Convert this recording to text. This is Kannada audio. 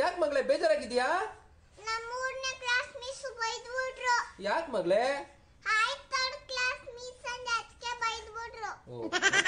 ಯಾಕೆ ಮಗಳೇ ಬೇಜಾರಾಗಿದ್ಯಾ ನಮ್ಮ ಮೂರನೇ ಕ್ಲಾಸ್ ಯಾಕೆ ಮಗಳೇ ಆಯ್ತು ಕ್ಲಾಸ್